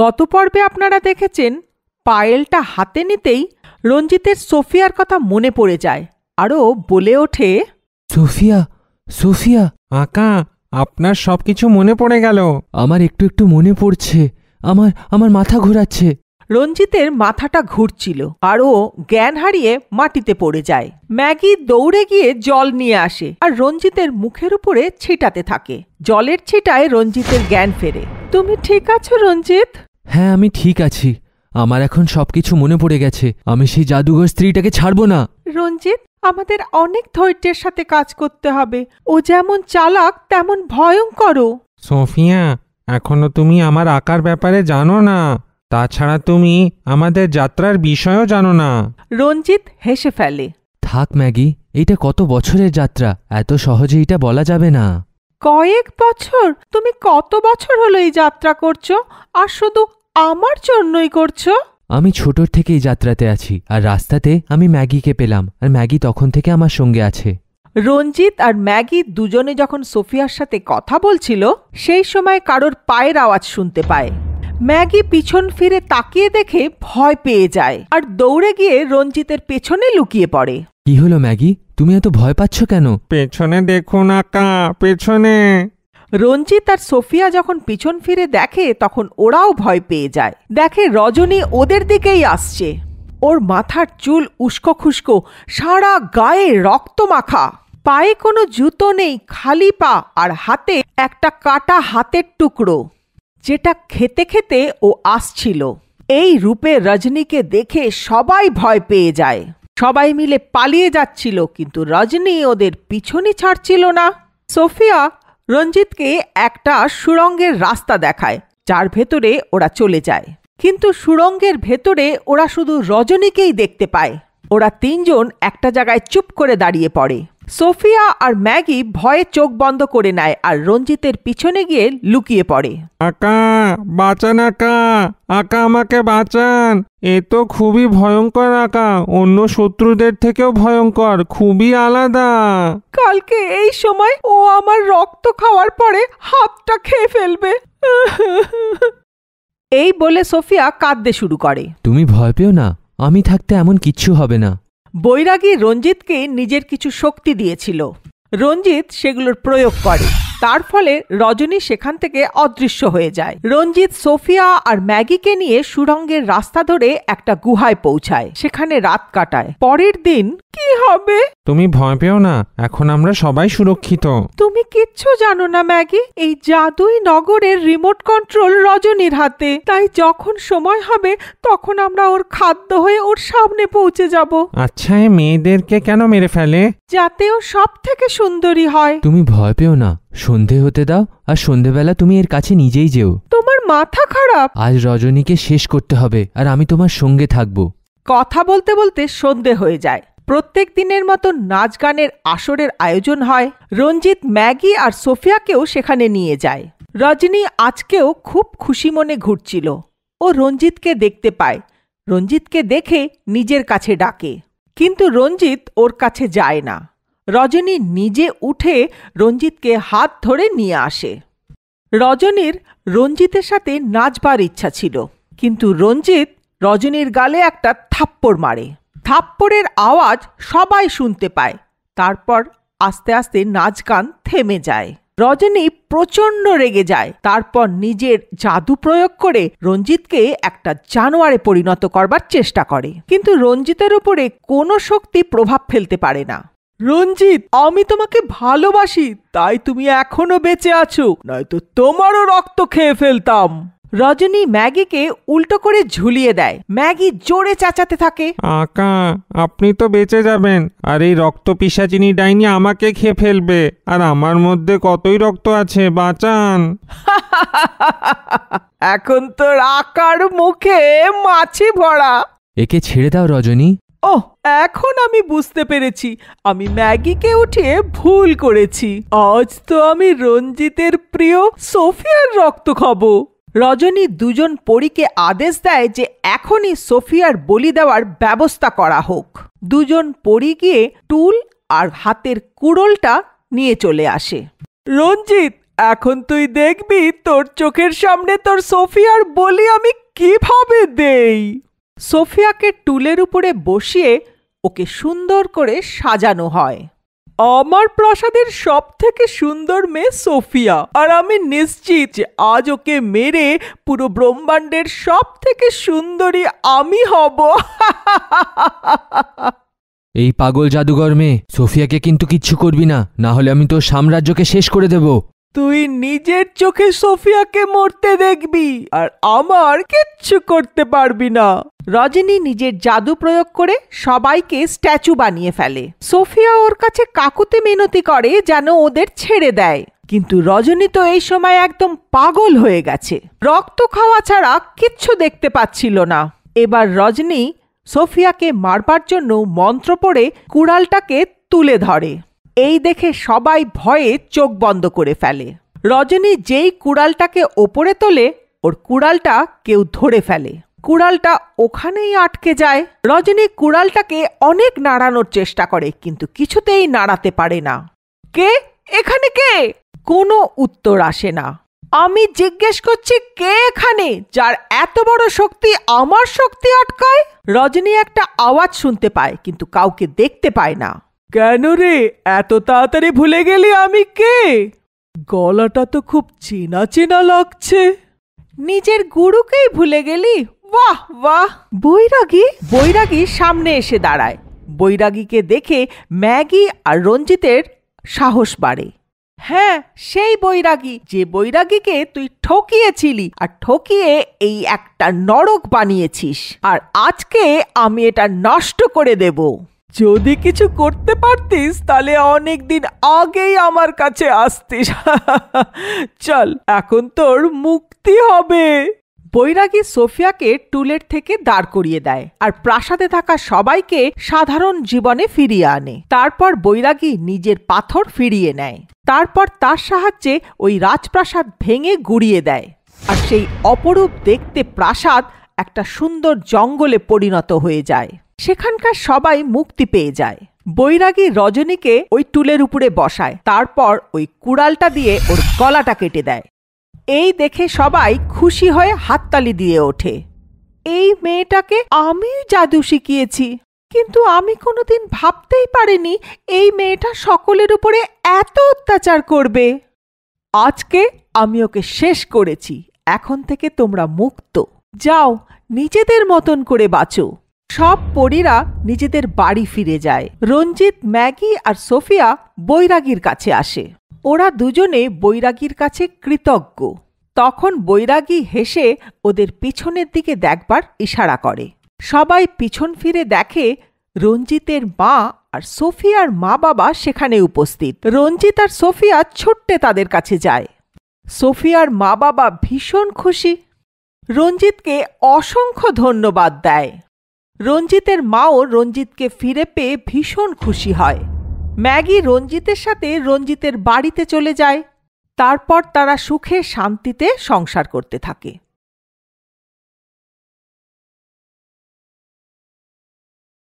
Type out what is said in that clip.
গত পর্বে আপনারা দেখেছেন পায়েলটা হাতে নিতেই রঞ্জিতের সোফিয়ার কথা মনে পড়ে যায় আরও বলে ওঠে সোফিয়া সোফিয়া আঁকা আপনার সব কিছু মনে পড়ে গেল আমার একটু একটু মনে পড়ছে আমার আমার মাথা ঘোরাচ্ছে রঞ্জিতের মাথাটা ঘুরছিল আর ও জ্ঞান হারিয়ে মাটিতে পড়ে যায় ম্যাগি দৌড়ে গিয়ে জল নিয়ে আসে আর রঞ্জিতের মুখের উপরে ছিটাতে থাকে জলের ছিটায় রঞ্জিতের জ্ঞান ফেরে তুমি ঠিক আছো রঞ্জিত হ্যাঁ আমি ঠিক আছি আমার এখন সবকিছু মনে পড়ে গেছে আমি সেই জাদুঘর স্ত্রীটাকে ছাড়বো না রঞ্জিত আমাদের অনেক ধৈর্যের সাথে কাজ করতে হবে ও যেমন চালাক তেমন ভয়ঙ্কর সোফিয়া এখনো তুমি আমার আঁকার ব্যাপারে জানো না তাছাড়া তুমি আমাদের যাত্রার বিষয়ও জানো না রঞ্জিত হেসে ফেলে থাক ম্যাগি এটা কত বছরের যাত্রা এত সহজে এটা বলা যাবে না কয়েক বছর তুমি কত বছর হলো এই যাত্রা করছো আর শুধু আমার জন্যই করছো আমি ছোটর থেকেই যাত্রাতে আছি আর রাস্তাতে আমি ম্যাগিকে পেলাম আর ম্যাগি তখন থেকে আমার সঙ্গে আছে রঞ্জিত আর ম্যাগি দুজনে যখন সোফিয়ার সাথে কথা বলছিল সেই সময় কারোর পায়ের আওয়াজ শুনতে পায় ম্যাগি পিছন ফিরে তাকিয়ে দেখে ভয় পেয়ে যায় আর দৌড়ে গিয়ে রঞ্জিতের পেছনে লুকিয়ে পড়ে কি হলো ম্যাগি তুমি এত ভয় পাচ্ছ কেন পেছনে দেখুন আকা পেছনে রঞ্জিত আর সোফিয়া যখন পিছন ফিরে দেখে তখন ওরাও ভয় পেয়ে যায় দেখে রজনী ওদের দিকেই আসছে ওর মাথার চুল উস্কো খুস্কো সারা গায়ে রক্ত মাখা পায়ে কোনো জুতো নেই খালি পা আর হাতে একটা কাটা হাতের টুকরো যেটা খেতে খেতে ও আসছিল এই রূপে রজনীকে দেখে সবাই ভয় পেয়ে যায় সবাই মিলে পালিয়ে যাচ্ছিল কিন্তু রজনী ওদের পিছনই ছাড়ছিল না সোফিয়া রঞ্জিতকে একটা সুরঙ্গের রাস্তা দেখায় যার ভেতরে ওরা চলে যায় কিন্তু সুরঙ্গের ভেতরে ওরা শুধু রজনীকেই দেখতে পায় ওরা তিনজন একটা জায়গায় চুপ করে দাঁড়িয়ে পড়ে সোফিয়া আর ম্যাগি ভয়ে চোখ বন্ধ করে নেয় আর রঞ্জিতের পিছনে গিয়ে লুকিয়ে পড়ে আকা বাঁচান আকা আকা আমাকে বাঁচান এ তো খুবই ভয়ঙ্কর আঁকা অন্য শত্রুদের থেকেও ভয়ঙ্কর খুবই আলাদা কালকে এই সময় ও আমার রক্ত খাওয়ার পরে হাতটা খেয়ে ফেলবে এই বলে সোফিয়া কাঁদতে শুরু করে তুমি ভয় পেও না আমি থাকতে এমন কিচ্ছু হবে না বৈরাগী রঞ্জিতকে নিজের কিছু শক্তি দিয়েছিল রঞ্জিত সেগুলোর প্রয়োগ করে তার ফলে রজনী সেখান থেকে অদৃশ্য হয়ে যায় রঞ্জিত সোফিয়া আর ম্যাগিকে নিয়ে সুরঙ্গের রাস্তা ধরে একটা গুহায় পৌঁছায় সেখানে রাত কাটায় পরের দিন কি হবে তুমি ভয় পেও না এখন আমরা সবাই সুরক্ষিত তুমি কিচ্ছু জানো না ম্যাগি এই জাদুই নগরের রিমোট কন্ট্রোল রজনীর হাতে তাই যখন সময় হবে তখন আমরা ওর খাদ্য হয়ে ওর সামনে পৌঁছে যাব আচ্ছা মেয়েদেরকে কেন মেরে ফেলে যাতে ও সব থেকে সুন্দরী হয় তুমি ভয় পেও না সন্ধে হতে দাও আর সন্ধেবেলা তুমি এর কাছে নিজেই যেও তোমার মাথা খারাপ আজ রজনীকে শেষ করতে হবে আর আমি তোমার সঙ্গে থাকবো কথা বলতে বলতে সন্ধে হয়ে যায় প্রত্যেক দিনের মতো নাচ গানের আসরের আয়োজন হয় রঞ্জিত ম্যাগি আর সোফিয়াকেও সেখানে নিয়ে যায় রজনী আজকেও খুব খুশি মনে ঘুরছিল ও রঞ্জিতকে দেখতে পায় রঞ্জিতকে দেখে নিজের কাছে ডাকে কিন্তু রঞ্জিত ওর কাছে যায় না রজনী নিজে উঠে রঞ্জিতকে হাত ধরে নিয়ে আসে রজনীর রঞ্জিতের সাথে নাচবার ইচ্ছা ছিল কিন্তু রঞ্জিত রজনীর গালে একটা থাপ্পড় মারে থাপ্পড়ের আওয়াজ সবাই শুনতে পায় তারপর আস্তে আস্তে নাচ গান থেমে যায় রজনী প্রচণ্ড রেগে যায় তারপর নিজের জাদু প্রয়োগ করে রঞ্জিতকে একটা জানোয়ারে পরিণত করবার চেষ্টা করে কিন্তু রঞ্জিতের উপরে কোনো শক্তি প্রভাব ফেলতে পারে না রঞ্জিত আমি তোমাকে ভালোবাসি তাই তুমি এখনো বেঁচে আছো নয়তো তোমারও রক্ত খেয়ে ফেলতাম রজনী ম্যাগিকে উল্টো করে ঝুলিয়ে দেয় ম্যাগি জোরে চাচাতে থাকে আঁকা আপনি তো বেঁচে যাবেন আর এই রক্ত পিসাচিনি ডাইনি আমাকে খেয়ে ফেলবে আর আমার মধ্যে কতই রক্ত আছে বাঁচান এখন তোর আকার মুখে মাছি ভরা একে ছেড়ে দাও রজনী ও এখন আমি বুঝতে পেরেছি আমি ম্যাগিকে উঠিয়ে ভুল করেছি আজ তো আমি রঞ্জিতের প্রিয় সোফিয়ার রক্ত খাবো রজনী দুজন পরীকে আদেশ দেয় যে এখনই সোফিয়ার বলি দেওয়ার ব্যবস্থা করা হোক দুজন পরি গিয়ে টুল আর হাতের কুড়োলটা নিয়ে চলে আসে রঞ্জিত এখন তুই দেখবি তোর চোখের সামনে তোর সোফিয়ার বলি আমি কিভাবে দেই সোফিয়াকে টুলের উপরে বসিয়ে ওকে সুন্দর করে সাজানো হয় আমার প্রাসাদের সব থেকে সুন্দর মেয়ে সোফিয়া আর আমি নিশ্চিত যে আজ ওকে মেরে পুরো ব্রহ্মাণ্ডের সব থেকে সুন্দরী আমি হব এই পাগল জাদুঘর মেয়ে সোফিয়াকে কিন্তু কিচ্ছু করবি না না হলে আমি তোর সাম্রাজ্যকে শেষ করে দেব তুই নিজের চোখে সোফিয়াকে মরতে দেখবি আর আমার কিচ্ছু করতে পারবি না রজনী নিজের জাদু প্রয়োগ করে সবাইকে স্ট্যাচু বানিয়ে ফেলে সোফিয়া ওর কাছে কাকুতে মিনতি করে যেন ওদের ছেড়ে দেয় কিন্তু রজনী তো এই সময় একদম পাগল হয়ে গেছে রক্ত খাওয়া ছাড়া কিচ্ছু দেখতে পাচ্ছিল না এবার রজনী সোফিয়াকে মারবার জন্য মন্ত্র পড়ে কুড়ালটাকে তুলে ধরে এই দেখে সবাই ভয়ে চোখ বন্ধ করে ফেলে রজনী যেই কুড়ালটাকে ওপরে তোলে ওর কুড়ালটা কেউ ধরে ফেলে কুড়ালটা ওখানেই আটকে যায় রজনী কুড়ালটাকে অনেক নাড়ানোর চেষ্টা করে কিন্তু কিছুতেই নাড়াতে পারে না কে এখানে কে কোনো উত্তর আসে না আমি জিজ্ঞেস করছি কে এখানে যার এত বড় শক্তি আমার শক্তি আটকায় রজনী একটা আওয়াজ শুনতে পায় কিন্তু কাউকে দেখতে পায় না কেন রে এত তাড়াতাড়ি ভুলে গেলি আমি কে গলাটা তো খুব চেনা চেনা লাগছে নিজের গুরুকেই ভুলে গেলি বাহ বাহ বৈরাগী বৈরাগী সামনে এসে দাঁড়ায় বৈরাগীকে দেখে ম্যাগি আর রঞ্জিতের সাহস বাড়ে হ্যাঁ সেই বৈরাগী যে বৈরাগীকে তুই ঠকিয়েছিলি আর ঠকিয়ে এই একটা নরক বানিয়েছিস আর আজকে আমি এটা নষ্ট করে দেবো যদি কিছু করতে পারতিস তাহলে অনেক দিন আগেই আমার কাছে আসতিস চল এখন তোর মুক্তি হবে বৈরাগী সোফিয়াকে টুলের থেকে দাঁড় করিয়ে দেয় আর প্রাসাদে থাকা সবাইকে সাধারণ জীবনে ফিরিয়ে আনে তারপর বৈরাগী নিজের পাথর ফিরিয়ে নেয় তারপর তার সাহায্যে ওই রাজপ্রাসাদ ভেঙে গুড়িয়ে দেয় আর সেই অপরূপ দেখতে প্রাসাদ একটা সুন্দর জঙ্গলে পরিণত হয়ে যায় সেখানকার সবাই মুক্তি পেয়ে যায় বৈরাগী রজনীকে ওই টুলের উপরে বসায় তারপর ওই কুড়ালটা দিয়ে ওর গলাটা কেটে দেয় এই দেখে সবাই খুশি হয়ে হাততালি দিয়ে ওঠে এই মেয়েটাকে আমি জাদু শিখিয়েছি কিন্তু আমি কোনোদিন ভাবতেই পারিনি এই মেয়েটা সকলের উপরে এত অত্যাচার করবে আজকে আমি ওকে শেষ করেছি এখন থেকে তোমরা মুক্ত যাও নিজেদের মতন করে বাঁচো সব পরীরা নিজেদের বাড়ি ফিরে যায় রঞ্জিত ম্যাগি আর সোফিয়া বৈরাগীর কাছে আসে ওরা দুজনে বৈরাগীর কাছে কৃতজ্ঞ তখন বৈরাগী হেসে ওদের পিছনের দিকে দেখবার ইশারা করে সবাই পিছন ফিরে দেখে রঞ্জিতের মা আর সোফিয়ার মা বাবা সেখানে উপস্থিত রঞ্জিত আর সোফিয়া ছোট্টে তাদের কাছে যায় সোফিয়ার মা বাবা ভীষণ খুশি রঞ্জিতকে অসংখ্য ধন্যবাদ দেয় রঞ্জিতের মাও রঞ্জিতকে ফিরে পেয়ে ভীষণ খুশি হয় ম্যাগি রঞ্জিতের সাথে রঞ্জিতের বাড়িতে চলে যায় তারপর তারা সুখে শান্তিতে সংসার করতে থাকে